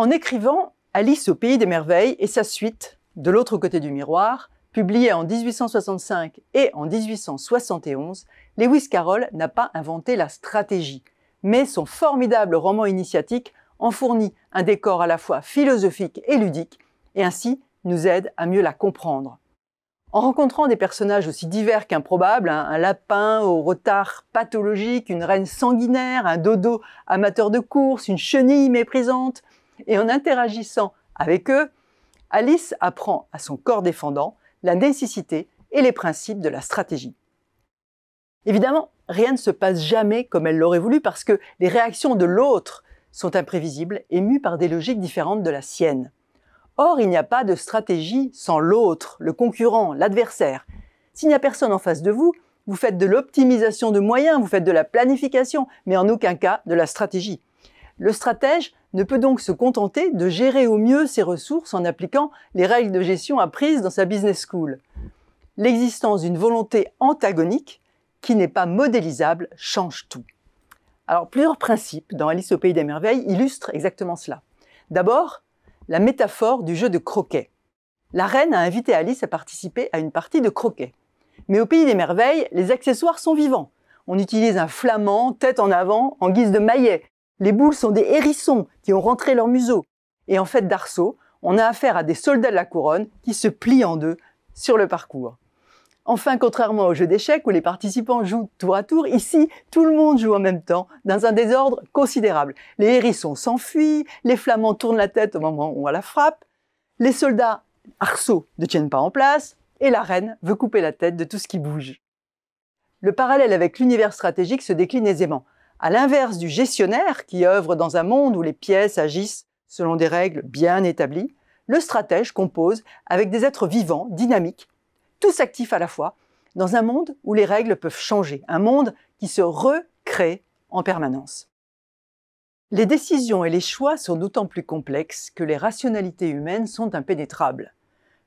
En écrivant Alice au pays des merveilles et sa suite, De l'autre côté du miroir, publiée en 1865 et en 1871, Lewis Carroll n'a pas inventé la stratégie, mais son formidable roman initiatique en fournit un décor à la fois philosophique et ludique, et ainsi nous aide à mieux la comprendre. En rencontrant des personnages aussi divers qu'improbables, hein, un lapin au retard pathologique, une reine sanguinaire, un dodo amateur de course, une chenille méprisante, et en interagissant avec eux, Alice apprend à son corps défendant la nécessité et les principes de la stratégie. Évidemment, rien ne se passe jamais comme elle l'aurait voulu parce que les réactions de l'autre sont imprévisibles et mues par des logiques différentes de la sienne. Or, il n'y a pas de stratégie sans l'autre, le concurrent, l'adversaire. S'il n'y a personne en face de vous, vous faites de l'optimisation de moyens, vous faites de la planification, mais en aucun cas de la stratégie. Le stratège ne peut donc se contenter de gérer au mieux ses ressources en appliquant les règles de gestion apprises dans sa business school. L'existence d'une volonté antagonique qui n'est pas modélisable change tout. Alors plusieurs principes dans Alice au pays des merveilles illustrent exactement cela. D'abord, la métaphore du jeu de croquet. La reine a invité Alice à participer à une partie de croquet. Mais au pays des merveilles, les accessoires sont vivants. On utilise un flamand tête en avant en guise de maillet, les boules sont des hérissons qui ont rentré leur museau. Et en fait, d'Arceau, on a affaire à des soldats de la couronne qui se plient en deux sur le parcours. Enfin, contrairement au jeu d'échecs où les participants jouent tour à tour, ici, tout le monde joue en même temps, dans un désordre considérable. Les hérissons s'enfuient, les flamands tournent la tête au moment où on la frappe, les soldats arceaux ne tiennent pas en place, et la reine veut couper la tête de tout ce qui bouge. Le parallèle avec l'univers stratégique se décline aisément à l'inverse du gestionnaire qui œuvre dans un monde où les pièces agissent selon des règles bien établies, le stratège compose avec des êtres vivants, dynamiques, tous actifs à la fois, dans un monde où les règles peuvent changer, un monde qui se recrée en permanence. Les décisions et les choix sont d'autant plus complexes que les rationalités humaines sont impénétrables.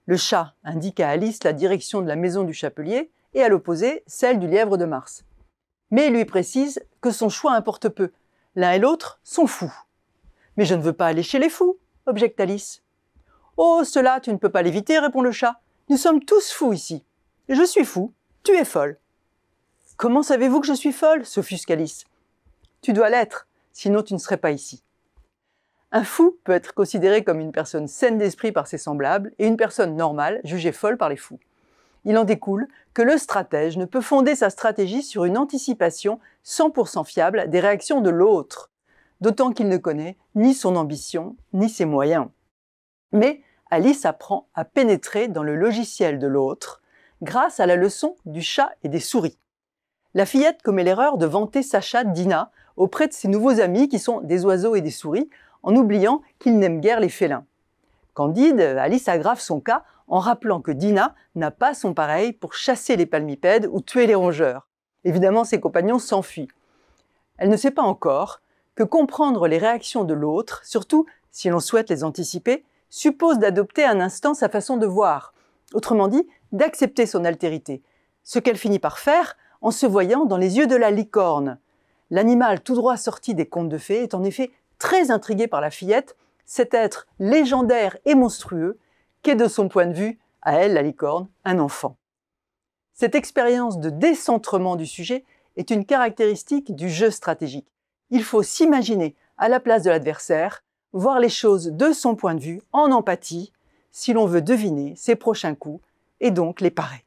Le chat indique à Alice la direction de la maison du chapelier et à l'opposé celle du lièvre de Mars. Mais lui précise que son choix importe peu. L'un et l'autre sont fous. Mais je ne veux pas aller chez les fous, objecte Alice. Oh, cela, tu ne peux pas l'éviter, répond le chat. Nous sommes tous fous ici. Je suis fou, tu es folle. Comment savez-vous que je suis folle s'offusque Alice. Tu dois l'être, sinon tu ne serais pas ici. Un fou peut être considéré comme une personne saine d'esprit par ses semblables et une personne normale jugée folle par les fous. Il en découle que le stratège ne peut fonder sa stratégie sur une anticipation 100% fiable des réactions de l'autre, d'autant qu'il ne connaît ni son ambition ni ses moyens. Mais Alice apprend à pénétrer dans le logiciel de l'autre grâce à la leçon du chat et des souris. La fillette commet l'erreur de vanter sa chatte Dina auprès de ses nouveaux amis qui sont des oiseaux et des souris en oubliant qu'ils n'aiment guère les félins. Candide, Alice aggrave son cas en rappelant que Dina n'a pas son pareil pour chasser les palmipèdes ou tuer les rongeurs. Évidemment, ses compagnons s'enfuient. Elle ne sait pas encore que comprendre les réactions de l'autre, surtout si l'on souhaite les anticiper, suppose d'adopter un instant sa façon de voir, autrement dit, d'accepter son altérité, ce qu'elle finit par faire en se voyant dans les yeux de la licorne. L'animal tout droit sorti des contes de fées est en effet très intrigué par la fillette, cet être légendaire et monstrueux qu'est de son point de vue, à elle, la licorne, un enfant. Cette expérience de décentrement du sujet est une caractéristique du jeu stratégique. Il faut s'imaginer à la place de l'adversaire, voir les choses de son point de vue, en empathie, si l'on veut deviner ses prochains coups et donc les parer.